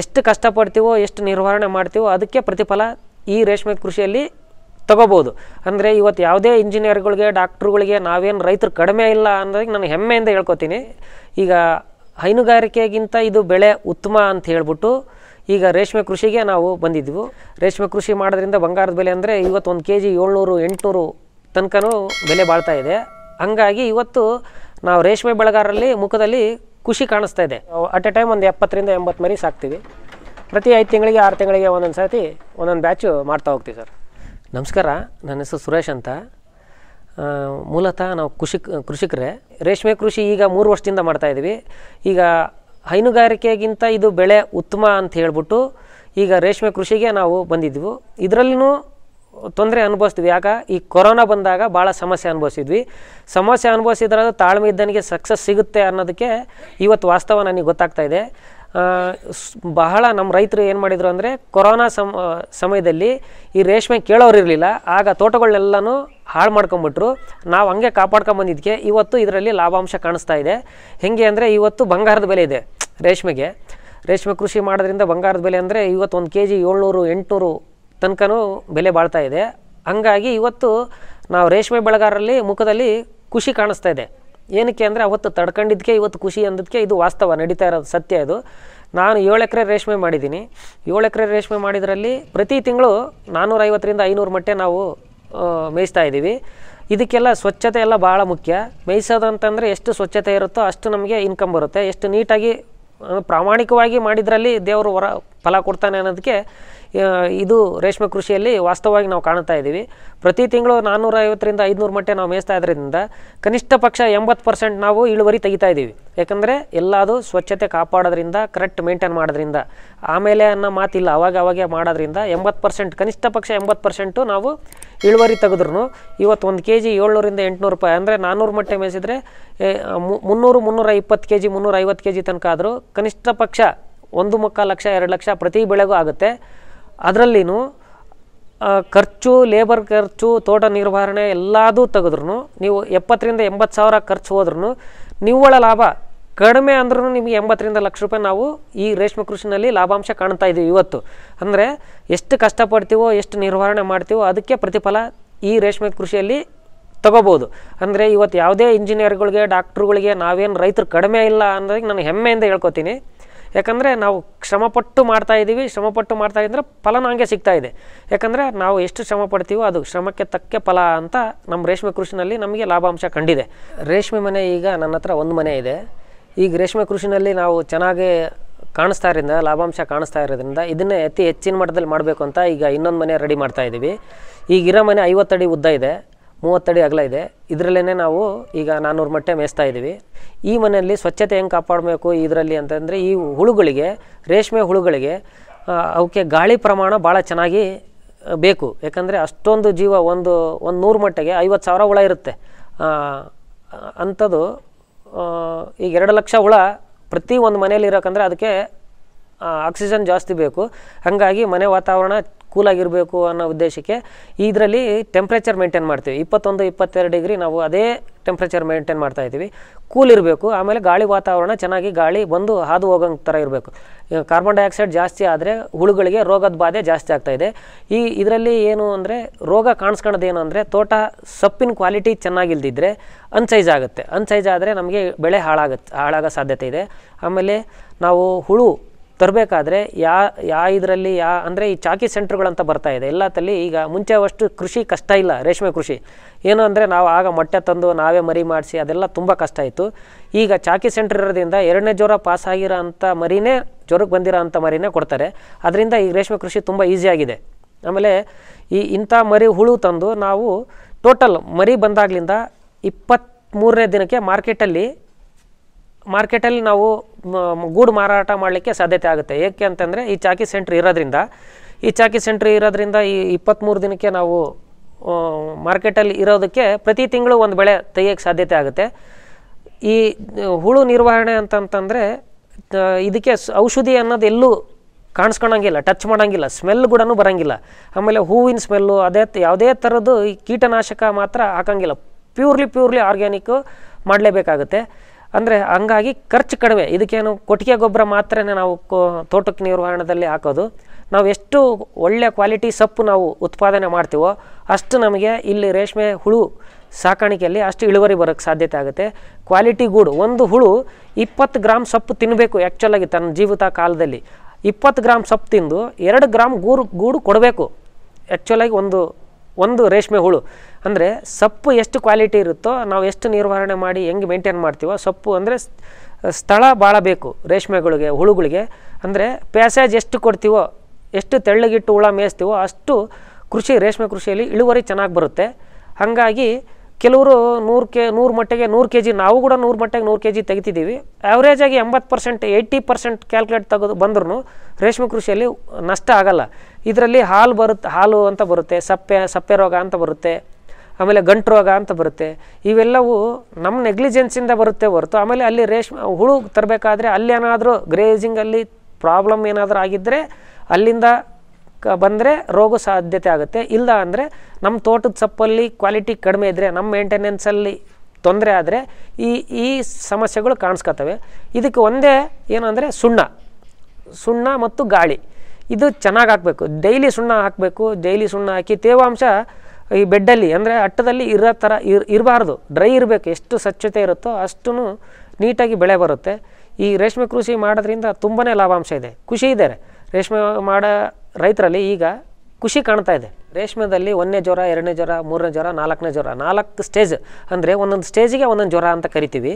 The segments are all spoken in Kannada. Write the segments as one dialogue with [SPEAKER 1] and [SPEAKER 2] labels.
[SPEAKER 1] ಎಷ್ಟು ಕಷ್ಟಪಡ್ತೀವೋ ಎಷ್ಟು ನಿರ್ವಹಣೆ ಮಾಡ್ತೀವೋ ಅದಕ್ಕೆ ಪ್ರತಿಫಲ ಈ ರೇಷ್ಮೆ ಕೃಷಿಯಲ್ಲಿ ತಗೋಬೋದು ಅಂದರೆ ಇವತ್ತು ಯಾವುದೇ ಇಂಜಿನಿಯರ್ಗಳಿಗೆ ಡಾಕ್ಟ್ರುಗಳಿಗೆ ನಾವೇನು ರೈತರು ಕಡಿಮೆ ಇಲ್ಲ ಅನ್ನೋದಕ್ಕೆ ನಾನು ಹೆಮ್ಮೆಯಿಂದ ಹೇಳ್ಕೊತೀನಿ ಈಗ ಹೈನುಗಾರಿಕೆಗಿಂತ ಇದು ಬೆಳೆ ಉತ್ತಮ ಅಂತ ಹೇಳ್ಬಿಟ್ಟು ಈಗ ರೇಷ್ಮೆ ಕೃಷಿಗೆ ನಾವು ಬಂದಿದ್ವು ರೇಷ್ಮೆ ಕೃಷಿ ಮಾಡೋದ್ರಿಂದ ಬಂಗಾರದ ಬೆಲೆ ಅಂದರೆ ಇವತ್ತು ಒಂದು ಕೆ ಜಿ ಏಳ್ನೂರು ಎಂಟುನೂರು ತನಕನೂ ಬೆಲೆ ಬಾಳ್ತಾ ಇದೆ ಹಂಗಾಗಿ ಇವತ್ತು ನಾವು ರೇಷ್ಮೆ ಬೆಳೆಗಾರರಲ್ಲಿ ಮುಖದಲ್ಲಿ ಖುಷಿ ಕಾಣಿಸ್ತಾ ಇದೆ ಅಟ್ ಎ ಟೈಮ್ ಒಂದು ಎಪ್ಪತ್ತರಿಂದ ಎಂಬತ್ತು ಮರಿ ಸಾಕ್ತೀವಿ ಪ್ರತಿ ಐದು ತಿಂಗಳಿಗೆ ಆರು ತಿಂಗಳಿಗೆ ಒಂದೊಂದು ಸರ್ತಿ ಒಂದೊಂದು ಬ್ಯಾಚು ಮಾಡ್ತಾ ಹೋಗ್ತೀವಿ ಸರ್ ನಮಸ್ಕಾರ ನನ್ನ ಹೆಸರು ಸುರೇಶ್ ಅಂತ ಮೂಲತಃ ನಾವು ಕೃಷಿ ಕೃಷಿಕರೇ ರೇಷ್ಮೆ ಕೃಷಿ ಈಗ ಮೂರು ವರ್ಷದಿಂದ ಮಾಡ್ತಾಯಿದ್ವಿ ಈಗ ಹೈನುಗಾರಿಕೆಗಿಂತ ಇದು ಬೆಳೆ ಉತ್ತಮ ಅಂತ ಹೇಳ್ಬಿಟ್ಟು ಈಗ ರೇಷ್ಮೆ ಕೃಷಿಗೆ ನಾವು ಬಂದಿದ್ವು ಇದರಲ್ಲೂ ತೊಂದರೆ ಅನುಭವಿಸ್ತೀವಿ ಯಾಕ ಈ ಕೊರೋನಾ ಬಂದಾಗ ಭಾಳ ಸಮಸ್ಯೆ ಅನುಭವಿಸಿದ್ವಿ ಸಮಸ್ಯೆ ಅನುಭವಿಸಿದ್ರೆ ತಾಳ್ಮೆ ಇದ್ದನಿಗೆ ಸಕ್ಸಸ್ ಸಿಗುತ್ತೆ ಅನ್ನೋದಕ್ಕೆ ಇವತ್ತು ವಾಸ್ತವ ನನಗೆ ಗೊತ್ತಾಗ್ತಾ ಇದೆ ಬಹಳ ನಮ್ಮ ರೈತರು ಏನು ಮಾಡಿದರು ಅಂದರೆ ಕೊರೋನಾ ಸಮ ಸಮಯದಲ್ಲಿ ಈ ರೇಷ್ಮೆ ಕೇಳೋರು ಇರಲಿಲ್ಲ ಆಗ ತೋಟಗಳನ್ನೆಲ್ಲನೂ ಹಾಳು ಮಾಡ್ಕೊಂಬಿಟ್ರು ನಾವು ಹಂಗೆ ಕಾಪಾಡ್ಕೊಂಬಂದಿದ್ದಕ್ಕೆ ಇವತ್ತು ಇದರಲ್ಲಿ ಲಾಭಾಂಶ ಕಾಣಿಸ್ತಾ ಇದೆ ಹೇಗೆ ಅಂದರೆ ಇವತ್ತು ಬಂಗಾರದ ಬೆಲೆ ಇದೆ ರೇಷ್ಮೆಗೆ ರೇಷ್ಮೆ ಕೃಷಿ ಮಾಡೋದ್ರಿಂದ ಬಂಗಾರದ ಬೆಲೆ ಅಂದರೆ ಇವತ್ತು ಒಂದು ಕೆ ಜಿ ಏಳ್ನೂರು ಎಂಟುನೂರು ತನಕನೂ ಬೆಲೆ ಬಾಳ್ತಾ ಇದೆ ಹಂಗಾಗಿ ಇವತ್ತು ನಾವು ರೇಷ್ಮೆ ಬೆಳೆಗಾರರಲ್ಲಿ ಮುಖದಲ್ಲಿ ಖುಷಿ ಕಾಣಿಸ್ತಾ ಇದೆ ಏನಕ್ಕೆ ಅಂದರೆ ಅವತ್ತು ತಡ್ಕೊಂಡಿದ್ದಕ್ಕೆ ಇವತ್ತು ಖುಷಿ ಅನ್ನೋದಕ್ಕೆ ಇದು ವಾಸ್ತವ ನಡೀತಾ ಇರೋದು ಸತ್ಯ ಇದು ನಾನು ಏಳು ಎಕರೆ ರೇಷ್ಮೆ ಮಾಡಿದ್ದೀನಿ ಏಳು ಎಕರೆ ರೇಷ್ಮೆ ಮಾಡಿದ್ರಲ್ಲಿ ಪ್ರತಿ ತಿಂಗಳು ನಾನ್ನೂರೈವತ್ತರಿಂದ ಐನೂರು ಮಟ್ಟೆ ನಾವು ಮೇಯಿಸ್ತಾ ಇದ್ದೀವಿ ಇದಕ್ಕೆಲ್ಲ ಸ್ವಚ್ಛತೆ ಎಲ್ಲ ಭಾಳ ಮುಖ್ಯ ಮೇಯಿಸೋದಂತಂದರೆ ಎಷ್ಟು ಸ್ವಚ್ಛತೆ ಇರುತ್ತೋ ಅಷ್ಟು ನಮಗೆ ಇನ್ಕಮ್ ಬರುತ್ತೆ ಎಷ್ಟು ನೀಟಾಗಿ ಪ್ರಾಮಾಣಿಕವಾಗಿ ಮಾಡಿದ್ರಲ್ಲಿ ದೇವರು ವರ ಫಲ ಕೊಡ್ತಾನೆ ಅನ್ನೋದಕ್ಕೆ ಇದು ರೇಷ್ಮೆ ಕೃಷಿಯಲ್ಲಿ ವಾಸ್ತವವಾಗಿ ನಾವು ಕಾಣ್ತಾ ಇದ್ದೀವಿ ಪ್ರತಿ ತಿಂಗಳು ನಾನ್ನೂರ ಐವತ್ತರಿಂದ ಐದುನೂರು ಮಟ್ಟೆ ನಾವು ಮೇಯಿಸ್ತಾ ಇದರಿಂದ ಕನಿಷ್ಠ ಪಕ್ಷ ಎಂಬತ್ತು ಪರ್ಸೆಂಟ್ ನಾವು ಇಳುವರಿ ತೆಗಿತಾ ಇದ್ದೀವಿ ಯಾಕಂದರೆ ಎಲ್ಲದು ಸ್ವಚ್ಛತೆ ಕಾಪಾಡೋದ್ರಿಂದ ಕರೆಕ್ಟ್ ಮೇಂಟೈನ್ ಮಾಡೋದ್ರಿಂದ ಆಮೇಲೆ ಅನ್ನೋ ಮಾತಿಲ್ಲ ಅವಾಗ ಅವಾಗ ಮಾಡೋದ್ರಿಂದ ಎಂಬತ್ತು ಪರ್ಸೆಂಟ್ ಕನಿಷ್ಠ ಪಕ್ಷ ಎಂಬತ್ತು ಪರ್ಸೆಂಟು ನಾವು ಇಳುವರಿ ತೆಗೆದ್ರು ಇವತ್ತು ಒಂದು ಕೆ ಜಿ ಏಳ್ನೂರಿಂದ ಎಂಟುನೂರು ರೂಪಾಯಿ ಅಂದರೆ ನಾನ್ನೂರು ಮಟ್ಟೆ ಮೇಯಿಸಿದ್ರೆ ಮುನ್ನೂರು ಮುನ್ನೂರ ಇಪ್ಪತ್ತು ಕೆ ಜಿ ಮುನ್ನೂರ ಐವತ್ತು ಕೆ ಜಿ ತನಕ ಆದರೂ ಕನಿಷ್ಠ ಪಕ್ಷ ಒಂದು ಮುಕ್ಕಾಲು ಲಕ್ಷ ಎರಡು ಲಕ್ಷ ಪ್ರತಿ ಬೆಳೆಗೂ ಆಗುತ್ತೆ ಅದರಲ್ಲಿನೂ ಖರ್ಚು ಲೇಬರ್ ಖರ್ಚು ತೋಟ ನಿರ್ವಹಣೆ ಎಲ್ಲದೂ ತೆಗೆದ್ರು ನೀವು ಎಪ್ಪತ್ತರಿಂದ ಎಂಬತ್ತು ಸಾವಿರ ಖರ್ಚು ಹೋದ್ರೂ ನಿವ್ವಳ ಲಾಭ ಕಡಿಮೆ ಅಂದ್ರೂ ನಿಮಗೆ ಎಂಬತ್ತರಿಂದ ಲಕ್ಷ ರೂಪಾಯಿ ನಾವು ಈ ರೇಷ್ಮೆ ಕೃಷಿನಲ್ಲಿ ಲಾಭಾಂಶ ಕಾಣ್ತಾ ಇದ್ದೀವಿ ಇವತ್ತು ಅಂದರೆ ಎಷ್ಟು ಕಷ್ಟಪಡ್ತೀವೋ ಎಷ್ಟು ನಿರ್ವಹಣೆ ಮಾಡ್ತೀವೋ ಅದಕ್ಕೆ ಪ್ರತಿಫಲ ಈ ರೇಷ್ಮೆ ಕೃಷಿಯಲ್ಲಿ ತಗೋಬೋದು ಅಂದರೆ ಇವತ್ತು ಯಾವುದೇ ಇಂಜಿನಿಯರ್ಗಳಿಗೆ ಡಾಕ್ಟ್ರುಗಳಿಗೆ ನಾವೇನು ರೈತರು ಕಡಿಮೆ ಇಲ್ಲ ಅನ್ನೋದಕ್ಕೆ ನಾನು ಹೆಮ್ಮೆಯಿಂದ ಹೇಳ್ಕೊತೀನಿ ಯಾಕಂದರೆ ನಾವು ಶ್ರಮಪಟ್ಟು ಮಾಡ್ತಾ ಇದ್ದೀವಿ ಶ್ರಮಪಟ್ಟು ಮಾಡ್ತಾ ಇದ್ದರೆ ಫಲ ನನಗೆ ಸಿಗ್ತಾ ಇದೆ ಯಾಕಂದರೆ ನಾವು ಎಷ್ಟು ಶ್ರಮ ಪಡ್ತೀವೋ ಅದು ಶ್ರಮಕ್ಕೆ ತಕ್ಕ ಫಲ ಅಂತ ನಮ್ಮ ರೇಷ್ಮೆ ಕೃಷಿನಲ್ಲಿ ನಮಗೆ ಲಾಭಾಂಶ ಕಂಡಿದೆ ರೇಷ್ಮೆ ಮನೆ ಈಗ ನನ್ನ ಹತ್ರ ಒಂದು ಮನೆ ಇದೆ ಈಗ ರೇಷ್ಮೆ ಕೃಷಿನಲ್ಲಿ ನಾವು ಚೆನ್ನಾಗಿ ಕಾಣಿಸ್ತಾ ಇರೋದ್ರಿಂದ ಲಾಭಾಂಶ ಕಾಣಿಸ್ತಾ ಇರೋದ್ರಿಂದ ಇದನ್ನೇ ಅತಿ ಹೆಚ್ಚಿನ ಮಟ್ಟದಲ್ಲಿ ಮಾಡಬೇಕು ಅಂತ ಈಗ ಇನ್ನೊಂದು ಮನೆ ರೆಡಿ ಮಾಡ್ತಾ ಇದ್ದೀವಿ ಈಗಿರೋ ಮನೆ ಐವತ್ತಡಿ ಅಡಿ ಉದ್ದ ಇದೆ ಮೂವತ್ತಡಿ ಅಗಲ ಇದೆ ಇದರಲ್ಲೇ ನಾವು ಈಗ ನಾನ್ನೂರು ಮೊಟ್ಟೆ ಮೇಯಿಸ್ತಾ ಇದ್ದೀವಿ ಈ ಮನೆಯಲ್ಲಿ ಸ್ವಚ್ಛತೆ ಹೆಂಗೆ ಕಾಪಾಡಬೇಕು ಇದರಲ್ಲಿ ಅಂತಂದರೆ ಈ ಹುಳುಗಳಿಗೆ ರೇಷ್ಮೆ ಹುಳುಗಳಿಗೆ ಅವಕ್ಕೆ ಗಾಳಿ ಪ್ರಮಾಣ ಭಾಳ ಚೆನ್ನಾಗಿ ಬೇಕು ಯಾಕಂದರೆ ಅಷ್ಟೊಂದು ಜೀವ ಒಂದು ಒಂದು ನೂರು ಮೊಟ್ಟೆಗೆ ಐವತ್ತು ಸಾವಿರ ಹುಳ ಇರುತ್ತೆ ಅಂಥದ್ದು ಈಗ ಎರಡು ಲಕ್ಷ ಹುಳ ಪ್ರತಿ ಒಂದು ಮನೇಲಿ ಅದಕ್ಕೆ ಆಕ್ಸಿಜನ್ ಜಾಸ್ತಿ ಬೇಕು ಹಾಗಾಗಿ ಮನೆ ವಾತಾವರಣ ಕೂಲಾಗಿರಬೇಕು ಅನ್ನೋ ಉದ್ದೇಶಕ್ಕೆ ಇದರಲ್ಲಿ ಟೆಂಪ್ರೇಚರ್ ಮೇಂಟೈನ್ ಮಾಡ್ತೀವಿ ಇಪ್ಪತ್ತೊಂದು ಇಪ್ಪತ್ತೆರಡು ಡಿಗ್ರಿ ನಾವು ಅದೇ ಟೆಂಪ್ರೇಚರ್ ಮೇಂಟೈನ್ ಮಾಡ್ತಾ ಇದ್ದೀವಿ ಕೂಲ್ ಇರಬೇಕು ಆಮೇಲೆ ಗಾಳಿ ವಾತಾವರಣ ಚೆನ್ನಾಗಿ ಗಾಳಿ ಬಂದು ಹಾದು ಹೋಗೋಂಗೆ ಥರ ಇರಬೇಕು ಕಾರ್ಬನ್ ಡೈಆಕ್ಸೈಡ್ ಜಾಸ್ತಿ ಆದರೆ ಹುಳುಗಳಿಗೆ ರೋಗದ ಬಾಧೆ ಜಾಸ್ತಿ ಆಗ್ತಾ ಇದೆ ಈ ಇದರಲ್ಲಿ ಏನು ಅಂದರೆ ರೋಗ ಕಾಣಿಸ್ಕೊಳ್ಳೋದೇನು ಅಂದರೆ ತೋಟ ಸೊಪ್ಪಿನ ಕ್ವಾಲಿಟಿ ಚೆನ್ನಾಗಿಲ್ದಿದ್ರೆ ಅನ್ಸೈಜ್ ಆಗುತ್ತೆ ಅನ್ಸೈಜ್ ಆದರೆ ನಮಗೆ ಬೆಳೆ ಹಾಳಾಗತ್ತೆ ಹಾಳಾಗೋ ಸಾಧ್ಯತೆ ಇದೆ ಆಮೇಲೆ ನಾವು ಹುಳು ತರಬೇಕಾದ್ರೆ ಯಾ ಯಾ ಇದರಲ್ಲಿ ಯಾ ಅಂದರೆ ಈ ಚಾಕಿ ಸೆಂಟ್ರ್ಗಳಂತ ಬರ್ತಾ ಇದೆ ಎಲ್ಲ ತಲ್ಲಿ ಈಗ ಮುಂಚೆ ಮುಂಚೆವಷ್ಟು ಕೃಷಿ ಕಷ್ಟ ಇಲ್ಲ ರೇಷ್ಮೆ ಕೃಷಿ ಏನು ಅಂದರೆ ನಾವು ಆಗ ಮೊಟ್ಟೆ ತಂದು ನಾವೇ ಮರಿ ಮಾಡಿಸಿ ಅದೆಲ್ಲ ತುಂಬ ಕಷ್ಟ ಇತ್ತು ಈಗ ಚಾಕಿ ಸೆಂಟ್ರ್ ಇರೋದ್ರಿಂದ ಎರಡನೇ ಜ್ವರ ಪಾಸ್ ಆಗಿರೋ ಅಂಥ ಮರಿನೇ ಜ್ವರಕ್ಕೆ ಬಂದಿರೋ ಅಂಥ ಮರಿನೇ ಕೊಡ್ತಾರೆ ಅದರಿಂದ ಈ ರೇಷ್ಮೆ ಕೃಷಿ ತುಂಬ ಈಸಿಯಾಗಿದೆ ಆಮೇಲೆ ಈ ಇಂಥ ಮರಿ ಹುಳು ತಂದು ನಾವು ಟೋಟಲ್ ಮರಿ ಬಂದಾಗ್ಲಿಂದ ಇಪ್ಪತ್ತ್ಮೂರನೇ ದಿನಕ್ಕೆ ಮಾರ್ಕೆಟಲ್ಲಿ ಮಾರ್ಕೆಟಲ್ಲಿ ನಾವು ಗೂಡು ಮಾರಾಟ ಮಾಡಲಿಕ್ಕೆ ಸಾಧ್ಯತೆ ಆಗುತ್ತೆ ಏಕೆ ಅಂತಂದರೆ ಈ ಚಾಕಿ ಸೆಂಟ್ರ್ ಇರೋದ್ರಿಂದ ಈ ಚಾಕಿ ಸೆಂಟ್ರ್ ಇರೋದ್ರಿಂದ ಈ ಇಪ್ಪತ್ತ್ಮೂರು ದಿನಕ್ಕೆ ನಾವು ಮಾರ್ಕೆಟಲ್ಲಿ ಇರೋದಕ್ಕೆ ಪ್ರತಿ ತಿಂಗಳು ಒಂದು ಬೆಳೆ ತೆಗಿಯೋಕ್ಕೆ ಸಾಧ್ಯತೆ ಆಗುತ್ತೆ ಈ ಹುಳು ನಿರ್ವಹಣೆ ಅಂತಂತಂದರೆ ಇದಕ್ಕೆ ಔಷಧಿ ಅನ್ನೋದು ಎಲ್ಲೂ ಕಾಣಿಸ್ಕೊಳಂಗಿಲ್ಲ ಟಚ್ ಮಾಡೋಂಗಿಲ್ಲ ಸ್ಮೆಲ್ ಕೂಡ ಬರೋಂಗಿಲ್ಲ ಆಮೇಲೆ ಹೂವಿನ ಸ್ಮೆಲ್ಲು ಅದೇ ಯಾವುದೇ ಥರದ್ದು ಈ ಕೀಟನಾಶಕ ಮಾತ್ರ ಹಾಕೋಂಗಿಲ್ಲ ಪ್ಯೂರ್ಲಿ ಪ್ಯೂರ್ಲಿ ಆರ್ಗ್ಯಾನಿಕ್ಕು ಮಾಡಲೇಬೇಕಾಗುತ್ತೆ ಅಂದರೆ ಹಂಗಾಗಿ ಖರ್ಚು ಕಡಿಮೆ ಇದಕ್ಕೇನು ಕೊಟ್ಟಿಗೆ ಗೊಬ್ಬರ ಮಾತ್ರನೇ ನಾವು ತೋಟಕ್ಕೆ ನಿರ್ವಹಣದಲ್ಲಿ ಹಾಕೋದು ನಾವು ಎಷ್ಟು ಒಳ್ಳೆಯ ಕ್ವಾಲಿಟಿ ಸೊಪ್ಪು ನಾವು ಉತ್ಪಾದನೆ ಮಾಡ್ತೀವೋ ಅಷ್ಟು ನಮಗೆ ಇಲ್ಲಿ ರೇಷ್ಮೆ ಹುಳು ಸಾಕಾಣಿಕೆಯಲ್ಲಿ ಅಷ್ಟು ಇಳುವರಿ ಬರೋಕ್ಕೆ ಸಾಧ್ಯತೆ ಆಗುತ್ತೆ ಕ್ವಾಲಿಟಿ ಗೂಡು ಒಂದು ಹುಳು ಇಪ್ಪತ್ತು ಗ್ರಾಮ್ ಸೊಪ್ಪು ತಿನ್ನಬೇಕು ಆ್ಯಕ್ಚುಲಾಗಿ ತನ್ನ ಜೀವಿತ ಕಾಲದಲ್ಲಿ ಇಪ್ಪತ್ತು ಗ್ರಾಮ್ ಸೊಪ್ಪು ತಿಂದು ಎರಡು ಗ್ರಾಮ್ ಗೂರು ಗೂಡು ಕೊಡಬೇಕು ಆ್ಯಕ್ಚುಲಾಗಿ ಒಂದು ಒಂದು ರೇಷ್ಮೆ ಹುಳು ಅಂದರೆ ಸೊಪ್ಪು ಎಷ್ಟು ಕ್ವಾಲಿಟಿ ಇರುತ್ತೋ ನಾವು ಎಷ್ಟು ನಿರ್ವಹಣೆ ಮಾಡಿ ಹೆಂಗೆ ಮೇಂಟೈನ್ ಮಾಡ್ತೀವೋ ಸೊಪ್ಪು ಅಂದರೆ ಸ್ಥಳ ಭಾಳ ಬೇಕು ರೇಷ್ಮೆಗಳಿಗೆ ಹುಳುಗಳಿಗೆ ಅಂದರೆ ಪ್ಯಾಸೇಜ್ ಎಷ್ಟು ಕೊಡ್ತೀವೋ ಎಷ್ಟು ತೆಳ್ಳಗಿಟ್ಟು ಹುಳ ಮೇಯಿಸ್ತೀವೋ ಅಷ್ಟು ಕೃಷಿ ರೇಷ್ಮೆ ಕೃಷಿಯಲ್ಲಿ ಇಳುವರಿ ಚೆನ್ನಾಗಿ ಬರುತ್ತೆ ಹಾಗಾಗಿ ಕೆಲವರು ನೂರು ಕೆ ನೂರು ಮಟ್ಟಿಗೆ ನೂರು ಕೆ ಜಿ ನಾವು ಕೂಡ ನೂರು ಮಟ್ಟಿಗೆ ನೂರು ಕೆ ಜಿ ತೆಗಿತಿದ್ದೀವಿ ಆಗಿ ಎಂಬತ್ತು ಪರ್ಸೆಂಟ್ ಏಯ್ಟಿ ಪರ್ಸೆಂಟ್ ಕ್ಯಾಲ್ಕುಲೇಟ್ ತೆಗೆದು ಬಂದ್ರೂ ರೇಷ್ಮೆ ಕೃಷಿಯಲ್ಲಿ ನಷ್ಟ ಆಗಲ್ಲ ಇದರಲ್ಲಿ ಹಾಲು ಬರುತ್ತೆ ಹಾಲು ಅಂತ ಬರುತ್ತೆ ಸಪ್ಪೆ ಸಪ್ಪೆ ರೋಗ ಅಂತ ಬರುತ್ತೆ ಆಮೇಲೆ ಗಂಟು ರೋಗ ಅಂತ ಬರುತ್ತೆ ಇವೆಲ್ಲವೂ ನಮ್ಮ ನೆಗ್ಲಿಜೆನ್ಸಿಂದ ಬರುತ್ತೆ ಹೊರತು ಆಮೇಲೆ ಅಲ್ಲಿ ರೇಷ್ಮೆ ಹುಳು ತರಬೇಕಾದ್ರೆ ಅಲ್ಲಿ ಏನಾದರೂ ಗ್ರೇಜಿಂಗಲ್ಲಿ ಪ್ರಾಬ್ಲಮ್ ಏನಾದರೂ ಆಗಿದ್ದರೆ ಅಲ್ಲಿಂದ ಕ ಬಂದರೆ ರೋಗ ಸಾಧ್ಯತೆ ಆಗುತ್ತೆ ಇಲ್ಲ ಅಂದರೆ ನಮ್ಮ ತೋಟದ ಸೊಪ್ಪಲ್ಲಿ ಕ್ವಾಲಿಟಿ ಕಡಿಮೆ ಇದ್ದರೆ ನಮ್ಮ ಮೇಂಟೆನೆನ್ಸಲ್ಲಿ ತೊಂದರೆ ಆದರೆ ಈ ಈ ಸಮಸ್ಯೆಗಳು ಕಾಣಿಸ್ಕೊತವೆ ಇದಕ್ಕೆ ಒಂದೇ ಏನು ಅಂದರೆ ಸುಣ್ಣ ಸುಣ್ಣ ಮತ್ತು ಗಾಳಿ ಇದು ಚೆನ್ನಾಗಿ ಹಾಕಬೇಕು ಡೈಲಿ ಸುಣ್ಣ ಹಾಕಬೇಕು ಡೈಲಿ ಸುಣ್ಣ ಹಾಕಿ ತೇವಾಂಶ ಈ ಬೆಡ್ಡಲ್ಲಿ ಅಂದರೆ ಅಟ್ಟದಲ್ಲಿ ಇರೋ ಥರ ಇರ್ ಇರಬಾರ್ದು ಡ್ರೈ ಇರಬೇಕು ಎಷ್ಟು ಸ್ವಚ್ಛತೆ ಇರುತ್ತೋ ಅಷ್ಟೂ ನೀಟಾಗಿ ಬೆಳೆ ಬರುತ್ತೆ ಈ ರೇಷ್ಮೆ ಕೃಷಿ ಮಾಡೋದ್ರಿಂದ ತುಂಬಾ ಲಾಭಾಂಶ ಇದೆ ಖುಷಿ ಇದೆ ರೇಷ್ಮೆ ಮಾಡೋ ರೈತರಲ್ಲಿ ಈಗ ಖುಷಿ ಕಾಣ್ತಾ ಇದೆ ರೇಷ್ಮೆದಲ್ಲಿ ಒಂದನೇ ಜ್ವರ ಎರಡನೇ ಜ್ವರ ಮೂರನೇ ಜ್ವರ ನಾಲ್ಕನೇ ಜ್ವರ ನಾಲ್ಕು ಸ್ಟೇಜ್ ಅಂದರೆ ಒಂದೊಂದು ಸ್ಟೇಜಿಗೆ ಒಂದೊಂದು ಜ್ವರ ಅಂತ ಕರಿತೀವಿ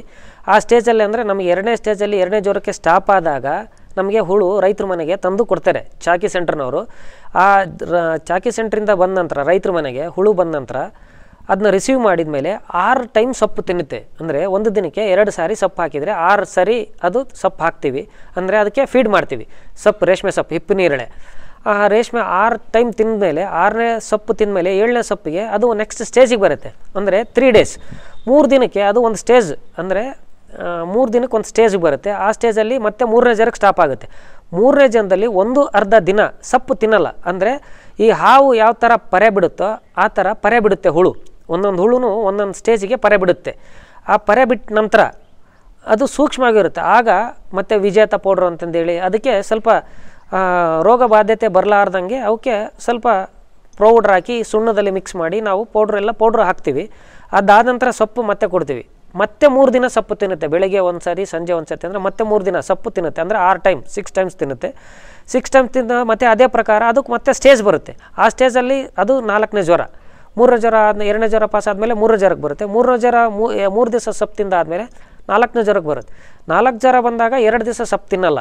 [SPEAKER 1] ಆ ಸ್ಟೇಜಲ್ಲಿ ಅಂದರೆ ನಮಗೆ ಎರಡನೇ ಸ್ಟೇಜಲ್ಲಿ ಎರಡನೇ ಜ್ವರಕ್ಕೆ ಸ್ಟಾಪ್ ಆದಾಗ ನಮಗೆ ಹುಳು ರೈತರ ಮನೆಗೆ ತಂದು ಕೊಡ್ತಾರೆ ಚಾಕಿ ಸೆಂಟ್ರ್ನವರು ಆ ಚಾಕಿ ಸೆಂಟ್ರಿಂದ ಬಂದ ನಂತರ ರೈತರ ಮನೆಗೆ ಹುಳು ಬಂದ ನಂತರ ಅದನ್ನ ರಿಸೀವ್ ಮಾಡಿದ ಮೇಲೆ ಆರು ಟೈಮ್ ಸೊಪ್ಪು ತಿನ್ನುತ್ತೆ ಅಂದರೆ ಒಂದು ದಿನಕ್ಕೆ ಎರಡು ಸಾರಿ ಸೊಪ್ಪು ಹಾಕಿದರೆ ಆರು ಸರಿ ಅದು ಸೊಪ್ಪು ಹಾಕ್ತೀವಿ ಅಂದರೆ ಅದಕ್ಕೆ ಫೀಡ್ ಮಾಡ್ತೀವಿ ಸೊಪ್ಪು ರೇಷ್ಮೆ ಸೊಪ್ಪು ಹಿಪ್ಪು ನೀರಳೆ ಆ ರೇಷ್ಮೆ ಆರು ಟೈಮ್ ತಿಂದ ಮೇಲೆ ಆರನೇ ಸೊಪ್ಪು ತಿಂದಮೇಲೆ ಏಳನೇ ಸೊಪ್ಪಿಗೆ ಅದು ನೆಕ್ಸ್ಟ್ ಸ್ಟೇಜಿಗೆ ಬರುತ್ತೆ ಅಂದರೆ ತ್ರೀ ಡೇಸ್ ಮೂರು ದಿನಕ್ಕೆ ಅದು ಒಂದು ಸ್ಟೇಜ್ ಅಂದರೆ ಮೂರು ದಿನಕ್ಕೆ ಒಂದು ಸ್ಟೇಜಿಗೆ ಬರುತ್ತೆ ಆ ಸ್ಟೇಜಲ್ಲಿ ಮತ್ತೆ ಮೂರನೇ ಜನಕ್ಕೆ ಸ್ಟಾಪ್ ಆಗುತ್ತೆ ಮೂರನೇ ಜನದಲ್ಲಿ ಒಂದು ಅರ್ಧ ದಿನ ಸೊಪ್ಪು ತಿನ್ನಲ್ಲ ಅಂದರೆ ಈ ಹಾವು ಯಾವ ಥರ ಪರೆ ಬಿಡುತ್ತೋ ಆ ಥರ ಪರೆ ಬಿಡುತ್ತೆ ಹುಳು ಒಂದೊಂದು ಹುಳುನು ಒಂದೊಂದು ಸ್ಟೇಜಿಗೆ ಪರೆ ಬಿಡುತ್ತೆ ಆ ಪರೆ ಬಿಟ್ಟ ನಂತರ ಅದು ಸೂಕ್ಷ್ಮವಾಗಿರುತ್ತೆ ಆಗ ಮತ್ತೆ ವಿಜೇತ ಪೌಡ್ರು ಅಂತಂದೇಳಿ ಅದಕ್ಕೆ ಸ್ವಲ್ಪ ರೋಗ ಬಾಧ್ಯತೆ ಬರಲಾರ್ದಂಗೆ ಅವಕ್ಕೆ ಸ್ವಲ್ಪ ಪೌಡ್ರ್ ಹಾಕಿ ಸುಣ್ಣದಲ್ಲಿ ಮಿಕ್ಸ್ ಮಾಡಿ ನಾವು ಪೌಡ್ರ್ ಎಲ್ಲ ಪೌಡ್ರ್ ಹಾಕ್ತೀವಿ ಅದಾದ ನಂತರ ಸೊಪ್ಪು ಮತ್ತೆ ಕೊಡ್ತೀವಿ ಮತ್ತೆ ಮೂರು ದಿನ ಸೊಪ್ಪು ತಿನ್ನುತ್ತೆ ಬೆಳಗ್ಗೆ ಒಂದು ಸಾರಿ ಸಂಜೆ ಒಂದು ಸರ್ತಿ ಅಂದರೆ ಮತ್ತೆ ಮೂರು ದಿನ ಸೊಪ್ಪು ತಿನ್ನುತ್ತೆ ಅಂದರೆ ಆರು ಟೈಮ್ ಸಿಕ್ಸ್ ಟೈಮ್ಸ್ ತಿನ್ನುತ್ತೆ ಸಿಕ್ಸ್ ಟೈಮ್ಸ್ ತಿಂದ ಮತ್ತೆ ಅದೇ ಪ್ರಕಾರ ಅದಕ್ಕೆ ಮತ್ತೆ ಸ್ಟೇಜ್ ಬರುತ್ತೆ ಆ ಸ್ಟೇಜಲ್ಲಿ ಅದು ನಾಲ್ಕನೇ ಜ್ವರ ಮೂರನೇ ಜ್ವರ ಆದ ಎರಡನೇ ಜ್ವರ ಪಾಸ್ ಆದಮೇಲೆ ಮೂರನೇ ಜ್ವರಕ್ಕೆ ಬರುತ್ತೆ ಮೂರನೇ ಜ್ವರ ಮೂರು ದಿವಸ ಸೊಪ್ಪು ತಿಂದಾದಮೇಲೆ ನಾಲ್ಕನೇ ಜ್ವರಕ್ಕೆ ಬರುತ್ತೆ ನಾಲ್ಕು ಜ್ವರ ಬಂದಾಗ ಎರಡು ದಿವಸ ಸೊಪ್ಪು ತಿನ್ನಲ್ಲ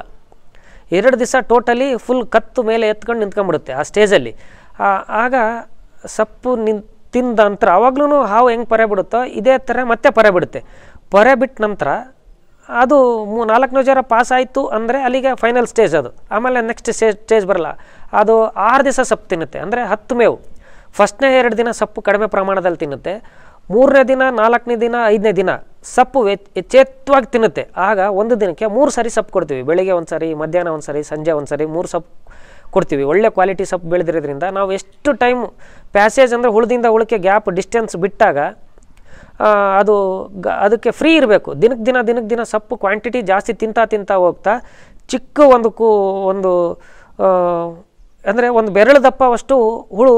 [SPEAKER 1] ಎರಡು ದಿವಸ ಟೋಟಲಿ ಫುಲ್ ಕತ್ತು ಮೇಲೆ ಎತ್ಕೊಂಡು ನಿಂತ್ಕೊಂಡ್ಬಿಡುತ್ತೆ ಆ ಸ್ಟೇಜಲ್ಲಿ ಆಗ ಸಪ್ಪು ನಿನ್ ತಿಂದ ನಂತರ ಆವಾಗ್ಲೂ ಹಾವು ಹೆಂಗೆ ಪೊರೆ ಬಿಡುತ್ತೋ ಇದೇ ಥರ ಮತ್ತೆ ಪರೆ ಬಿಡುತ್ತೆ ಪೊರೆ ಬಿಟ್ಟ ನಂತರ ಅದು ಮೂ ನಾಲ್ಕನೇ ಜನ ಪಾಸ್ ಆಯಿತು ಅಂದರೆ ಅಲ್ಲಿಗೆ ಫೈನಲ್ ಸ್ಟೇಜ್ ಅದು ಆಮೇಲೆ ನೆಕ್ಸ್ಟ್ ಸ್ಟೇಜ್ ಸ್ಟೇಜ್ ಬರಲ್ಲ ಅದು ಆರು ದಿವಸ ಸೊಪ್ಪು ತಿನ್ನುತ್ತೆ ಅಂದರೆ ಹತ್ತು ಮೇವು ಫಸ್ಟ್ನೇ ಎರಡು ದಿನ ಸೊಪ್ಪು ಕಡಿಮೆ ಪ್ರಮಾಣದಲ್ಲಿ ತಿನ್ನುತ್ತೆ ಮೂರನೇ ದಿನ ನಾಲ್ಕನೇ ದಿನ ಐದನೇ ದಿನ ಸಪ್ಪು ಯಥೇಚ್ಛವಾಗಿ ತಿನ್ನುತ್ತೆ ಆಗ ಒಂದು ದಿನಕ್ಕೆ ಮೂರು ಸಾರಿ ಸೊಪ್ಪು ಕೊಡ್ತೀವಿ ಬೆಳಿಗ್ಗೆ ಒಂದು ಸಾರಿ ಮಧ್ಯಾಹ್ನ ಒಂದು ಸಾರಿ ಸಂಜೆ ಒಂದು ಸಾರಿ ಮೂರು ಸೊಪ್ಪು ಕೊಡ್ತೀವಿ ಒಳ್ಳೆ ಕ್ವಾಲಿಟಿ ಸೊಪ್ಪು ಬೆಳೆದಿರೋದ್ರಿಂದ ನಾವು ಎಷ್ಟು ಟೈಮ್ ಪ್ಯಾಸೇಜ್ ಅಂದರೆ ಹುಳದಿಂದ ಹುಳಕ್ಕೆ ಗ್ಯಾಪ್ ಡಿಸ್ಟೆನ್ಸ್ ಬಿಟ್ಟಾಗ ಅದು ಗ ಅದಕ್ಕೆ ಫ್ರೀ ಇರಬೇಕು ದಿನಕ್ಕೆ ದಿನ ದಿನಕ್ಕೆ ದಿನ ಸಪ್ಪು ಕ್ವಾಂಟಿಟಿ ಜಾಸ್ತಿ ತಿಂತಾ ತಿಂತಾ ಹೋಗ್ತಾ ಚಿಕ್ಕ ಒಂದು ಕೂ ಒಂದು ಅಂದರೆ ಒಂದು ಬೆರಳು ದಪ್ಪವಷ್ಟು ಹುಳು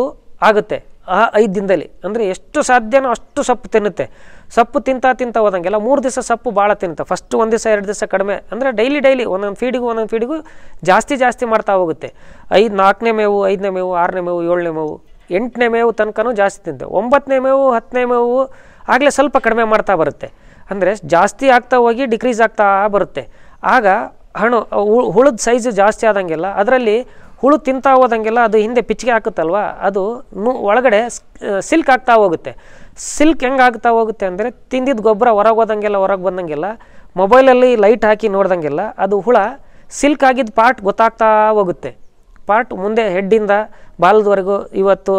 [SPEAKER 1] ಆಗುತ್ತೆ ಆ ಐದು ದಿನದಲ್ಲಿ ಅಂದರೆ ಎಷ್ಟು ಸಾಧ್ಯನೋ ಅಷ್ಟು ಸೊಪ್ಪು ತಿನ್ನುತ್ತೆ ಸೊಪ್ಪು ತಿಂತ ತಿಂತ ಹೋದಂಗೆಲ್ಲ ಮೂರು ದಿವಸ ಸೊಪ್ಪು ಭಾಳ ತಿನ್ನುತ್ತೆ ಫಸ್ಟ್ ಒಂದು ದಿವಸ ಎರಡು ದಿವಸ ಕಡಿಮೆ ಅಂದರೆ ಡೈಲಿ ಡೈಲಿ ಒಂದೊಂದು ಫೀಡಿಗೂ ಒಂದೊಂದು ಫೀಡಿಗೂ ಜಾಸ್ತಿ ಜಾಸ್ತಿ ಮಾಡ್ತಾ ಹೋಗುತ್ತೆ ಐದು ನಾಲ್ಕನೇ ಮೇವು ಐದನೇ ಮೇವು ಆರನೇ ಮೇವು ಏಳನೇ ಮೇವು ಎಂಟನೇ ಮೇವು ತನಕನೂ ಜಾಸ್ತಿ ತಿಂತೆ ಒಂಬತ್ತನೇ ಮೇವು ಹತ್ತನೇ ಮೇವು ಆಗಲೇ ಸ್ವಲ್ಪ ಕಡಿಮೆ ಮಾಡ್ತಾ ಬರುತ್ತೆ ಅಂದರೆ ಜಾಸ್ತಿ ಆಗ್ತಾ ಹೋಗಿ ಡಿಕ್ರೀಸ್ ಆಗ್ತಾ ಬರುತ್ತೆ ಆಗ ಹಣ್ಣು ಹುಳದ ಸೈಜು ಜಾಸ್ತಿ ಆದಂಗೆಲ್ಲ ಅದರಲ್ಲಿ ಹುಳು ತಿಂತಾ ಹೋದಂಗೆಲ್ಲ ಅದು ಹಿಂದೆ ಪಿಚ್ಚಿಗೆ ಹಾಕುತ್ತಲ್ವ ಅದು ಒಳಗಡೆ ಸಿಲ್ಕ್ ಆಗ್ತಾ ಹೋಗುತ್ತೆ ಸಿಲ್ಕ್ ಹೆಂಗೆ ಆಗ್ತಾ ಹೋಗುತ್ತೆ ಅಂದರೆ ತಿಂದಿದ್ದ ಗೊಬ್ಬರ ಹೊರಗೆ ಹೋದಂಗೆಲ್ಲ ಹೊರಗೆ ಬಂದಂಗೆಲ್ಲ ಮೊಬೈಲಲ್ಲಿ ಲೈಟ್ ಹಾಕಿ ನೋಡ್ದಂಗೆಲ್ಲ ಅದು ಹುಳ ಸಿಲ್ಕ್ ಆಗಿದ್ದ ಪಾರ್ಟ್ ಗೊತ್ತಾಗ್ತಾ ಹೋಗುತ್ತೆ ಪಾರ್ಟ್ ಮುಂದೆ ಹೆಡ್ಡಿಂದ ಬಾಲದವರೆಗೂ ಇವತ್ತು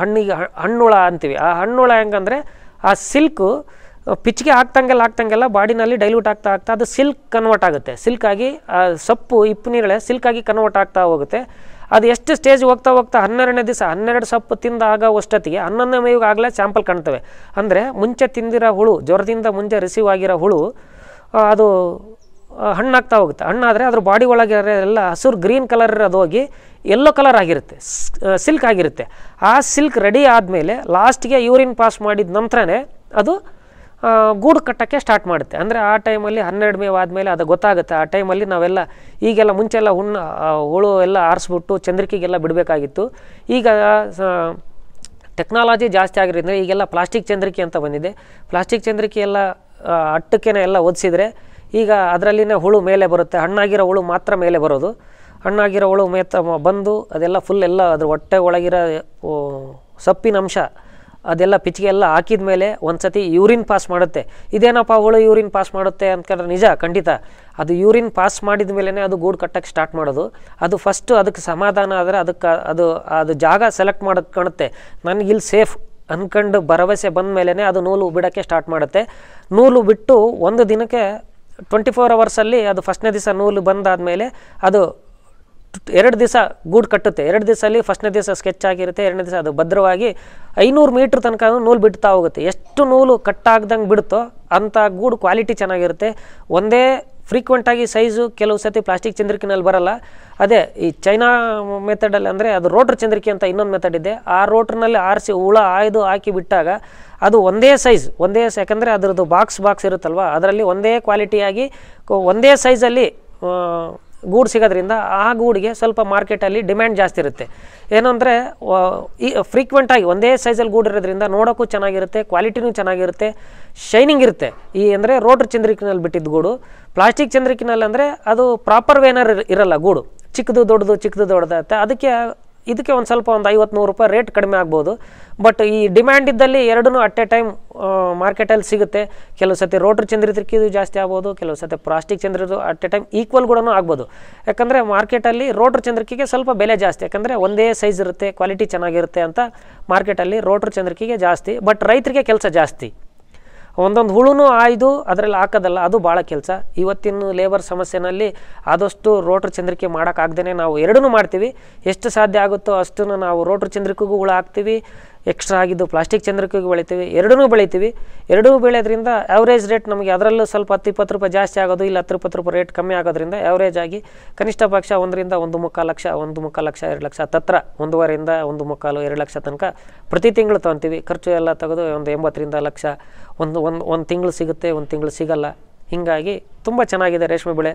[SPEAKER 1] ಹಣ್ಣಿಗೆ ಹಣ್ಣುಳ ಅಂತೀವಿ ಆ ಹಣ್ಣುಳ ಹೆಂಗಂದರೆ ಆ ಸಿಲ್ಕು ಪಿಚ್ಗೆ ಹಾಕ್ತಂಗೆಲ್ಲ ಹಾಕ್ತಂಗೆಲ್ಲ ಬಾಡಿನಲ್ಲಿ ಡೈಲ್ಯೂಟ್ ಆಗ್ತಾ ಆಗ್ತಾ ಅದು ಸಿಲ್ಕ್ ಕನ್ವರ್ಟ್ ಆಗುತ್ತೆ ಸಿಲ್ಕಾಗಿ ಸೊಪ್ಪು ಇಪ್ಪು ನೀರಳೆ ಸಿಲ್ಕಾಗಿ ಕನ್ವರ್ಟ್ ಆಗ್ತಾ ಹೋಗುತ್ತೆ ಅದು ಎಷ್ಟು ಸ್ಟೇಜ್ ಹೋಗ್ತಾ ಹೋಗ್ತಾ ಹನ್ನೆರಡನೇ ದಿವಸ ಹನ್ನೆರಡು ಸೊಪ್ಪು ತಿಂದಾಗ ಅಷ್ಟೊತ್ತಿಗೆ ಹನ್ನೊಂದನೇ ಆಗಲೇ ಸ್ಯಾಂಪಲ್ ಕಾಣ್ತವೆ ಅಂದರೆ ಮುಂಚೆ ತಿಂದಿರೋ ಹುಳು ಜ್ವರದಿಂದ ಮುಂಚೆ ರಿಸೀವ್ ಆಗಿರೋ ಹುಳು ಅದು ಹಣ್ಣಾಗ್ತಾ ಹೋಗುತ್ತೆ ಹಣ್ಣಾದರೆ ಅದ್ರ ಬಾಡಿ ಒಳಗೆ ಎಲ್ಲ ಹಸಿರು ಗ್ರೀನ್ ಕಲರ್ ಅದು ಹೋಗಿ ಎಲ್ಲೋ ಕಲರ್ ಆಗಿರುತ್ತೆ ಸಿಲ್ಕ್ ಆಗಿರುತ್ತೆ ಆ ಸಿಲ್ಕ್ ರೆಡಿ ಆದಮೇಲೆ ಲಾಸ್ಟ್ಗೆ ಯೂರಿನ್ ಪಾಸ್ ಮಾಡಿದ ನಂತರನೇ ಅದು ಗೂಡು ಕಟ್ಟೋಕ್ಕೆ ಸ್ಟಾರ್ಟ್ ಮಾಡುತ್ತೆ ಅಂದರೆ ಆ ಟೈಮಲ್ಲಿ ಹನ್ನೆರಡು ಮೇವು ಆದಮೇಲೆ ಅದು ಗೊತ್ತಾಗುತ್ತೆ ಆ ಟೈಮಲ್ಲಿ ನಾವೆಲ್ಲ ಈಗೆಲ್ಲ ಮುಂಚೆಲ್ಲ ಹುಣ್ಣು ಹುಳು ಎಲ್ಲ ಆರಿಸ್ಬಿಟ್ಟು ಚಂದ್ರಿಕೆಗೆಲ್ಲ ಬಿಡಬೇಕಾಗಿತ್ತು ಈಗ ಟೆಕ್ನಾಲಜಿ ಜಾಸ್ತಿ ಆಗಿರೋದ್ರಿಂದ ಈಗೆಲ್ಲ ಪ್ಲಾಸ್ಟಿಕ್ ಚಂದ್ರಿಕೆ ಅಂತ ಬಂದಿದೆ ಪ್ಲಾಸ್ಟಿಕ್ ಚಂದ್ರಿಕೆ ಎಲ್ಲ ಅಟ್ಟಕ್ಕೇನೆ ಎಲ್ಲ ಒದಿಸಿದರೆ ಈಗ ಅದರಲ್ಲಿನೇ ಹುಳು ಮೇಲೆ ಬರುತ್ತೆ ಹಣ್ಣಾಗಿರೋ ಹುಳು ಮಾತ್ರ ಮೇಲೆ ಬರೋದು ಹಣ್ಣಾಗಿರೋ ಹುಳು ಮೇತ ಬಂದು ಅದೆಲ್ಲ ಫುಲ್ ಎಲ್ಲ ಅದ್ರ ಹೊಟ್ಟೆ ಒಳಗಿರೋ ಸೊಪ್ಪಿನ ಅಂಶ ಅದೆಲ್ಲ ಪಿಚ್ಗೆ ಎಲ್ಲ ಹಾಕಿದ ಮೇಲೆ ಒಂದು ಸತಿ ಯೂರಿನ್ ಪಾಸ್ ಮಾಡುತ್ತೆ ಇದೇನಪ್ಪ ಅವಳು ಯೂರಿನ್ ಪಾಸ್ ಮಾಡುತ್ತೆ ಅಂದ್ಕೊಂಡ್ರೆ ನಿಜ ಖಂಡಿತ ಅದು ಯೂರಿನ್ ಪಾಸ್ ಮಾಡಿದ ಮೇಲೇ ಅದು ಗೂಡು ಕಟ್ಟಕ್ಕೆ ಸ್ಟಾರ್ಟ್ ಮಾಡೋದು ಅದು ಫಸ್ಟು ಅದಕ್ಕೆ ಸಮಾಧಾನ ಆದರೆ ಅದಕ್ಕೆ ಅದು ಅದು ಜಾಗ ಸೆಲೆಕ್ಟ್ ಮಾಡೋದು ಕಾಣುತ್ತೆ ನನಗೆ ಇಲ್ಲಿ ಸೇಫ್ ಅಂದ್ಕೊಂಡು ಭರವಸೆ ಬಂದ ಮೇಲೇ ಅದು ನೂಲು ಬಿಡೋಕ್ಕೆ ಸ್ಟಾರ್ಟ್ ಮಾಡುತ್ತೆ ನೂಲು ಬಿಟ್ಟು ಒಂದು ದಿನಕ್ಕೆ ಟ್ವೆಂಟಿ ಫೋರ್ ಅವರ್ಸಲ್ಲಿ ಅದು ಫಸ್ಟ್ನೇ ದಿವಸ ನೂಲು ಬಂದಾದ ಮೇಲೆ ಅದು ಎರಡು ದಿವಸ ಗೂಡು ಕಟ್ಟುತ್ತೆ ಎರಡು ದಿವಸಲ್ಲಿ ಫಸ್ಟ್ನೇ ದಿವಸ ಸ್ಕೆಚ್ ಆಗಿರುತ್ತೆ ಎರಡನೇ ದಿವಸ ಅದು ಭದ್ರವಾಗಿ ಐನೂರು ಮೀಟ್ರ್ ತನಕ ನೂಲು ಬಿಡ್ತಾ ಹೋಗುತ್ತೆ ಎಷ್ಟು ನೂಲು ಕಟ್ಟಾಗ್ದಂಗೆ ಬಿಡುತ್ತೋ ಅಂಥ ಗೂಡು ಕ್ವಾಲಿಟಿ ಚೆನ್ನಾಗಿರುತ್ತೆ ಒಂದೇ ಫ್ರೀಕ್ವೆಂಟಾಗಿ ಸೈಜು ಕೆಲವು ಸತಿ ಪ್ಲಾಸ್ಟಿಕ್ ಚಂದ್ರಿಕೆನಲ್ಲಿ ಬರಲ್ಲ ಅದೇ ಈ ಚೈನಾ ಮೆಥಡಲ್ಲಿ ಅಂದರೆ ಅದು ರೋಟ್ರ್ ಚಂದ್ರಿಕೆ ಅಂತ ಇನ್ನೊಂದು ಮೆಥಡ್ ಇದೆ ಆ ರೋಟ್ರ್ನಲ್ಲಿ ಆರಿಸಿ ಹುಳ ಆಯ್ದು ಹಾಕಿ ಬಿಟ್ಟಾಗ ಅದು ಒಂದೇ ಸೈಜ್ ಒಂದೇ ಯಾಕಂದರೆ ಅದರದ್ದು ಬಾಕ್ಸ್ ಬಾಕ್ಸ್ ಇರುತ್ತಲ್ವ ಅದರಲ್ಲಿ ಒಂದೇ ಕ್ವಾಲಿಟಿಯಾಗಿ ಒಂದೇ ಸೈಜಲ್ಲಿ ಗೂಡು ಸಿಗೋದ್ರಿಂದ ಆ ಗೂಡಿಗೆ ಸ್ವಲ್ಪ ಮಾರ್ಕೆಟಲ್ಲಿ ಡಿಮ್ಯಾಂಡ್ ಜಾಸ್ತಿ ಇರುತ್ತೆ ಏನಂದರೆ ಈ ಫ್ರೀಕ್ವೆಂಟಾಗಿ ಒಂದೇ ಸೈಜಲ್ಲಿ ಗೂಡು ಇರೋದ್ರಿಂದ ನೋಡೋಕ್ಕೂ ಚೆನ್ನಾಗಿರುತ್ತೆ ಕ್ವಾಲಿಟಿನೂ ಚೆನ್ನಾಗಿರುತ್ತೆ ಶೈನಿಂಗ್ ಇರುತ್ತೆ ಈ ಅಂದರೆ ರೋಡ್ರ್ ಚಂದ್ರಿಕಿನಲ್ಲಿ ಬಿಟ್ಟಿದ್ದು ಗೂಡು ಪ್ಲಾಸ್ಟಿಕ್ ಚಂದ್ರಿಕಿನಲ್ಲಿ ಅಂದರೆ ಅದು ಪ್ರಾಪರ್ ವೇನರ್ ಇರಲ್ಲ ಗೂಡು ಚಿಕ್ಕದು ದೊಡ್ಡದು ಚಿಕ್ಕದು ದೊಡ್ಡದಾಗುತ್ತೆ ಅದಕ್ಕೆ ಇದಕ್ಕೆ ಒಂದು ಸ್ವಲ್ಪ ಒಂದು ಐವತ್ತು ನೂರು ರೂಪಾಯಿ ರೇಟ್ ಕಡಿಮೆ ಆಗ್ಬೋದು ಬಟ್ ಈ ಡಿಮ್ಯಾಂಡ್ ಇದ್ದಲ್ಲಿ ಎರಡೂ ಅಟ್ ಎ ಟೈಮ್ ಮಾರ್ಕೆಟಲ್ಲಿ ಸಿಗುತ್ತೆ ಕೆಲವು ಸತಿ ರೋಟ್ರ್ ಚಂದ್ರಿದ್ರಕ್ಕಿದು ಜಾಸ್ತಿ ಆಗ್ಬೋದು ಕೆಲವು ಸತಿ ಪ್ಲಾಸ್ಟಿಕ್ ಚಂದ್ರದು ಅಟ್ ಎ ಟೈಮ್ ಈಕ್ವಲ್ ಕೂಡ ಆಗ್ಬೋದು ಯಾಕಂದರೆ ಮಾರ್ಕೆಟಲ್ಲಿ ರೋಟ್ರ್ ಚಂದ್ರಿಕೆಗೆ ಸ್ವಲ್ಪ ಬೆಲೆ ಜಾಸ್ತಿ ಯಾಕಂದರೆ ಒಂದೇ ಸೈಜ್ ಇರುತ್ತೆ ಕ್ವಾಲಿಟಿ ಚೆನ್ನಾಗಿರುತ್ತೆ ಅಂತ ಮಾರ್ಕೆಟಲ್ಲಿ ರೋಟ್ರ್ ಚಂದ್ರಿಕೆಗೆ ಜಾಸ್ತಿ ಬಟ್ ರೈತರಿಗೆ ಕೆಲಸ ಜಾಸ್ತಿ ಒಂದೊಂದು ಹುಳುನೂ ಆಯ್ದು ಅದರಲ್ಲಿ ಹಾಕೋದಲ್ಲ ಅದು ಭಾಳ ಕೆಲಸ ಇವತ್ತಿನ ಲೇಬರ್ ಸಮಸ್ಯೆನಲ್ಲಿ ಆದಷ್ಟು ರೋಟ್ರ್ ಚಂದ್ರಿಕೆ ಮಾಡೋಕ್ಕಾಗ್ದೇ ನಾವು ಎರಡೂ ಮಾಡ್ತೀವಿ ಎಷ್ಟು ಸಾಧ್ಯ ಆಗುತ್ತೋ ಅಷ್ಟನ್ನು ನಾವು ರೋಟ್ರ್ ಚಂದ್ರಿಕೆಗೂ ಹುಳು ಹಾಕ್ತೀವಿ ಎಕ್ಸ್ಟ್ರಾ ಆಗಿದ್ದು ಪ್ಲಾಸ್ಟಿಕ್ ಚಂದ್ರಕ್ಕೂ ಬೆಳಿತೀವಿ ಎರಡೂ ಬೆಳಿತೀವಿ ಎರಡೂ ಬೆಳೆಯೋದ್ರಿಂದ ಆವ್ರೇಜ್ ರೇಟ್ ನಮಗೆ ಅದರಲ್ಲೂ ಸ್ವಲ್ಪ ಹತ್ತು ಇಪ್ಪತ್ತು ರೂಪಾಯಿ ಜಾಸ್ತಿ ಆಗೋದು ಇಲ್ಲ ಹತ್ತು ರೂಪಾಯಿ ರೂಪಾಯಿ ರೇಟ್ ಕಮ್ಮಿ ಆಗೋದ್ರಿಂದ ಆವ್ರೇಜ್ ಆಗಿ ಕನಿಷ್ಠ ಪಕ್ಷ ಒಂದರಿಂದ ಒಂದು ಮುಕ್ಕಾಲು ಲಕ್ಷ ಒಂದು ಮುಕ್ಕಾಲು ಲಕ್ಷ ಎರಡು ಲಕ್ಷ ತತ್ರ ಒಂದೂವರೆಯಿಂದ ಒಂದು ಮುಕ್ಕಾಲು ಎರಡು ಲಕ್ಷ ತನಕ ಪ್ರತಿ ತಿಂಗಳು ತೊಗೊತೀವಿ ಖರ್ಚು ಎಲ್ಲ ತೆಗೆದು ಒಂದು ಎಂಬತ್ತರಿಂದ ಲಕ್ಷ ಒಂದು ಒಂದು ಒಂದು ತಿಂಗಳು ಸಿಗುತ್ತೆ ಒಂದು ತಿಂಗಳು ಸಿಗಲ್ಲ ಹೀಗಾಗಿ ತುಂಬ ಚೆನ್ನಾಗಿದೆ ರೇಷ್ಮೆ ಬೆಳೆ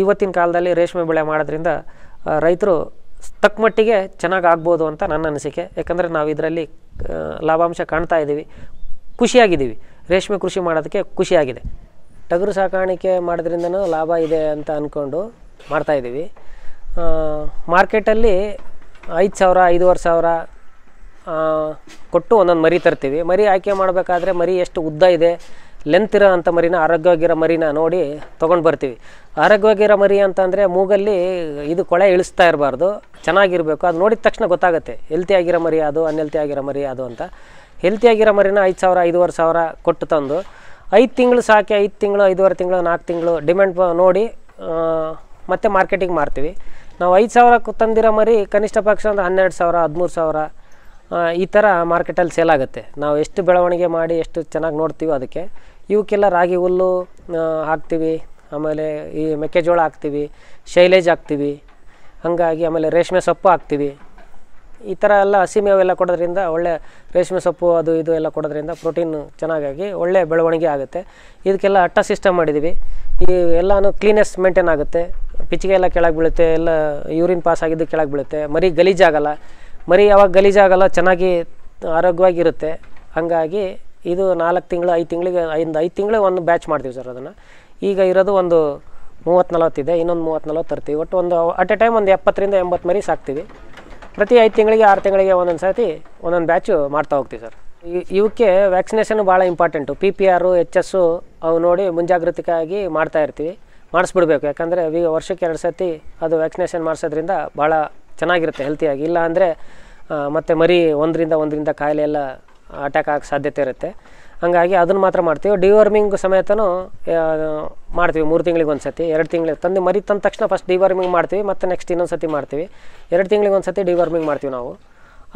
[SPEAKER 1] ಇವತ್ತಿನ ಕಾಲದಲ್ಲಿ ರೇಷ್ಮೆ ಬೆಳೆ ಮಾಡೋದ್ರಿಂದ ರೈತರು ತಕ್ಕ ಮಟ್ಟಿಗೆ ಚೆನ್ನಾಗಿ ಆಗ್ಬೋದು ಅಂತ ನನ್ನ ಅನಿಸಿಕೆ ಯಾಕಂದರೆ ನಾವು ಇದರಲ್ಲಿ ಲಾಭಾಂಶ ಕಾಣ್ತಾ ಇದ್ದೀವಿ ಖುಷಿಯಾಗಿದ್ದೀವಿ ರೇಷ್ಮೆ ಕೃಷಿ ಮಾಡೋದಕ್ಕೆ ಖುಷಿಯಾಗಿದೆ ಟಗರು ಸಾಕಾಣಿಕೆ ಮಾಡೋದ್ರಿಂದನೂ ಲಾಭ ಇದೆ ಅಂತ ಅಂದ್ಕೊಂಡು ಮಾಡ್ತಾಯಿದ್ದೀವಿ ಮಾರ್ಕೆಟಲ್ಲಿ ಐದು ಸಾವಿರ ಐದುವರೆ ಸಾವಿರ ಕೊಟ್ಟು ಒಂದೊಂದು ಮರಿ ತರ್ತೀವಿ ಮರಿ ಆಯ್ಕೆ ಮಾಡಬೇಕಾದ್ರೆ ಮರಿ ಎಷ್ಟು ಉದ್ದ ಇದೆ ಲೆಂತ್ ಇರೋ ಅಂಥ ಮರಿನ ಆರೋಗ್ಯವಾಗಿರೋ ಮರಿನ ನೋಡಿ ತೊಗೊಂಡು ಬರ್ತೀವಿ ಆರೋಗ್ಯವಾಗಿರೋ ಮರಿ ಅಂತಂದರೆ ಮೂಗಲ್ಲಿ ಇದು ಕೊಳೆ ಇಳಿಸ್ತಾ ಇರಬಾರ್ದು ಚೆನ್ನಾಗಿರಬೇಕು ಅದು ನೋಡಿದ ತಕ್ಷಣ ಗೊತ್ತಾಗುತ್ತೆ ಹೆಲ್ತಿ ಆಗಿರೋ ಮರಿ ಅದು ಅನ್ಹೆಲ್ತಿ ಆಗಿರೋ ಮರಿ ಅದು ಅಂತ ಹೆಲ್ತಿ ಆಗಿರೋ ಮರಿನ ಐದು ಸಾವಿರ ಐದುವರೆ ಸಾವಿರ ಕೊಟ್ಟು ತಂದು ಐದು ತಿಂಗಳು ಸಾಕಿ ಐದು ತಿಂಗಳು ಐದುವರೆ ತಿಂಗಳು ನಾಲ್ಕು ತಿಂಗಳು ಡಿಮ್ಯಾಂಡ್ ನೋಡಿ ಮತ್ತೆ ಮಾರ್ಕೆಟಿಂಗ್ ಮಾರ್ತೀವಿ ನಾವು ಐದು ಸಾವಿರಕ್ಕೆ ತಂದಿರೋ ಮರಿ ಕನಿಷ್ಠ ಪಕ್ಷ ಅಂದರೆ ಹನ್ನೆರಡು ಸಾವಿರ ಹದಿಮೂರು ಸಾವಿರ ಈ ಥರ ಮಾರ್ಕೆಟಲ್ಲಿ ಸೇಲ್ ಆಗುತ್ತೆ ನಾವು ಎಷ್ಟು ಬೆಳವಣಿಗೆ ಮಾಡಿ ಎಷ್ಟು ಚೆನ್ನಾಗಿ ನೋಡ್ತೀವೋ ಅದಕ್ಕೆ ಇವಕ್ಕೆಲ್ಲ ರಾಗಿ ಹುಲ್ಲು ಹಾಕ್ತೀವಿ ಆಮೇಲೆ ಈ ಮೆಕ್ಕೆಜೋಳ ಹಾಕ್ತೀವಿ ಶೈಲೇಜ್ ಹಾಕ್ತೀವಿ ಹಾಗಾಗಿ ಆಮೇಲೆ ರೇಷ್ಮೆ ಸೊಪ್ಪು ಹಾಕ್ತೀವಿ ಈ ಥರ ಎಲ್ಲ ಹಸಿ ಕೊಡೋದ್ರಿಂದ ಒಳ್ಳೆ ರೇಷ್ಮೆ ಸೊಪ್ಪು ಅದು ಇದು ಎಲ್ಲ ಕೊಡೋದ್ರಿಂದ ಪ್ರೋಟೀನ್ ಚೆನ್ನಾಗಾಗಿ ಒಳ್ಳೆ ಬೆಳವಣಿಗೆ ಆಗುತ್ತೆ ಇದಕ್ಕೆಲ್ಲ ಅಟ್ಟ ಸಿಸ್ಟಮ್ ಮಾಡಿದ್ದೀವಿ ಈ ಎಲ್ಲನೂ ಕ್ಲೀನೆಸ್ ಮೇಂಟೈನ್ ಆಗುತ್ತೆ ಪಿಚ್ಚಿಗೆ ಎಲ್ಲ ಕೆಳಗೆ ಬೀಳುತ್ತೆ ಎಲ್ಲ ಯೂರಿನ್ ಪಾಸ್ ಆಗಿದ್ದು ಕೆಳಗೆ ಬೀಳುತ್ತೆ ಮರಿ ಗಲೀಜಾಗಲ್ಲ ಮರಿ ಯಾವಾಗ ಗಲೀಜಾಗಲ್ಲ ಚೆನ್ನಾಗಿ ಆರೋಗ್ಯವಾಗಿರುತ್ತೆ ಹಾಗಾಗಿ ಇದು ನಾಲ್ಕು ತಿಂಗಳು ಐದು ತಿಂಗಳಿಗೆ ಐದು ಐದು ತಿಂಗಳಿಗೆ ಒಂದು ಬ್ಯಾಚ್ ಮಾಡ್ತೀವಿ ಸರ್ ಅದನ್ನು ಈಗ ಇರೋದು ಒಂದು ಮೂವತ್ತು ನಲವತ್ತಿದೆ ಇನ್ನೊಂದು ಮೂವತ್ತು ನಲವತ್ತು ತರ್ತೀವಿ ಒಟ್ಟು ಒಂದು ಅಟ್ ಎ ಟೈಮ್ ಒಂದು ಎಪ್ಪತ್ತರಿಂದ ಎಂಬತ್ತು ಮರಿ ಸಾಕ್ತೀವಿ ಪ್ರತಿ ಐದು ತಿಂಗಳಿಗೆ ಆರು ತಿಂಗಳಿಗೆ ಒಂದೊಂದು ಸರ್ತಿ ಒಂದೊಂದು ಬ್ಯಾಚು ಮಾಡ್ತಾ ಹೋಗ್ತೀವಿ ಸರ್ ಇವಕ್ಕೆ ವ್ಯಾಕ್ಸಿನೇಷನ್ ಭಾಳ important P P R H S ಅವು ನೋಡಿ ಮುಂಜಾಗ್ರತಿಕಾಗಿ ಮಾಡ್ತಾ ಇರ್ತೀವಿ ಮಾಡಿಸ್ಬಿಡ್ಬೇಕು ಯಾಕಂದರೆ ಈಗ ವರ್ಷಕ್ಕೆ ಎರಡು ಸರ್ತಿ ಅದು ವ್ಯಾಕ್ಸಿನೇಷನ್ ಮಾಡಿಸೋದ್ರಿಂದ ಭಾಳ ಚೆನ್ನಾಗಿರುತ್ತೆ ಹೆಲ್ತಿಯಾಗಿ ಇಲ್ಲ ಅಂದರೆ ಮತ್ತು ಮರಿ ಒಂದರಿಂದ ಒಂದರಿಂದ ಕಾಯಿಲೆ ಎಲ್ಲ ಅಟ್ಯಾಕ್ ಆಗೋಕ್ಕೆ ಸಾಧ್ಯತೆ ಇರುತ್ತೆ ಹಾಗಾಗಿ ಅದನ್ನು ಮಾತ್ರ ಮಾಡ್ತೀವಿ ಡಿವಾರ್ಮಿಂಗ್ ಸಮೇತನೂ ಮಾಡ್ತೀವಿ ಮೂರು ತಿಂಗಳಿಗೆ ಒಂದು ಸತಿ ಎರಡು ತಿಂಗಳಿಗೆ ತಂದು ಮರಿ ತಂದ ತಕ್ಷಣ ಫಸ್ಟ್ ಡಿವಾರ್ಮಿಂಗ್ ಮಾಡ್ತೀವಿ ಮತ್ತು ನೆಕ್ಸ್ಟ್ ಇನ್ನೊಂದು ಸತಿ ಮಾಡ್ತೀವಿ ಎರಡು ತಿಂಗಳಿಗೆ ಒಂದು ಸತಿ ಡಿವಾರ್ಮಿಂಗ್ ಮಾಡ್ತೀವಿ ನಾವು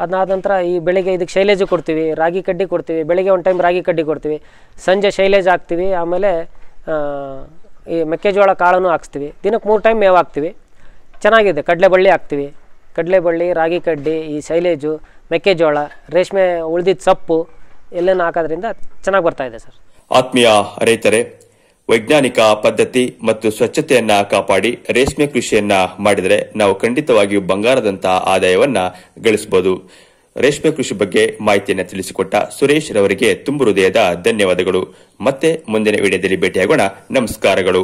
[SPEAKER 1] ಅದನ್ನಾದ ನಂತರ ಈ ಬೆಳಿಗ್ಗೆ ಇದಕ್ಕೆ ಶೈಲೇಜ್ ಕೊಡ್ತೀವಿ ರಾಗಿ ಕಡ್ಡಿ ಕೊಡ್ತೀವಿ ಬೆಳಿಗ್ಗೆ ಒಂದು ಟೈಮ್ ರಾಗಿ ಕಡ್ಡಿ ಕೊಡ್ತೀವಿ ಸಂಜೆ ಶೈಲೇಜ್ ಹಾಕ್ತೀವಿ ಆಮೇಲೆ ಈ ಮೆಕ್ಕೆಜೋಳ ಕಾಳನ್ನು ಹಾಕ್ಸ್ತೀವಿ ದಿನಕ್ಕೆ ಮೂರು ಟೈಮ್ ಮೇವು ಹಾಕ್ತೀವಿ ಚೆನ್ನಾಗಿದೆ ಕಡಲೆ ಬಳ್ಳಿ ಹಾಕ್ತೀವಿ ಕಡಲೆ ಬಳ್ಳಿ ರಾಗಿ ಕಡ್ಡಿ ಈ ಶೈಲೇಜು ಮೆಕ್ಕೆಜೋಳ ರೇಷ್ಮೆ ಉಳಿದಿದ್ದ ಸೊಪ್ಪು ಎಲ್ಲೇನು ಹಾಕೋದ್ರಿಂದ ಚೆನ್ನಾಗಿ ಬರ್ತಾ ಇದೆ ಸರ್ ಆತ್ಮೀಯ ರೈತರೇ ವೈಜ್ಞಾನಿಕ ಪದ್ಧತಿ ಮತ್ತು ಸ್ವಚ್ಛತೆಯನ್ನ ಕಾಪಾಡಿ ರೇಷ್ಮೆ ಕೃಷಿಯನ್ನ ಮಾಡಿದರೆ ನಾವು ಖಂಡಿತವಾಗಿಯೂ ಬಂಗಾರದಂತಹ ಆದಾಯವನ್ನ ಗಳಿಸಬಹುದು ರೇಷ್ಮೆ ಕೃಷಿ ಬಗ್ಗೆ ಮಾಹಿತಿಯನ್ನು ತಿಳಿಸಿಕೊಟ್ಟ ಸುರೇಶ್ ರವರಿಗೆ ತುಂಬು ಹೃದಯದ ಧನ್ಯವಾದಗಳು ಮತ್ತೆ ಮುಂದಿನ ವಿಡಿಯೋದಲ್ಲಿ ಭೇಟಿಯಾಗೋಣ ನಮಸ್ಕಾರಗಳು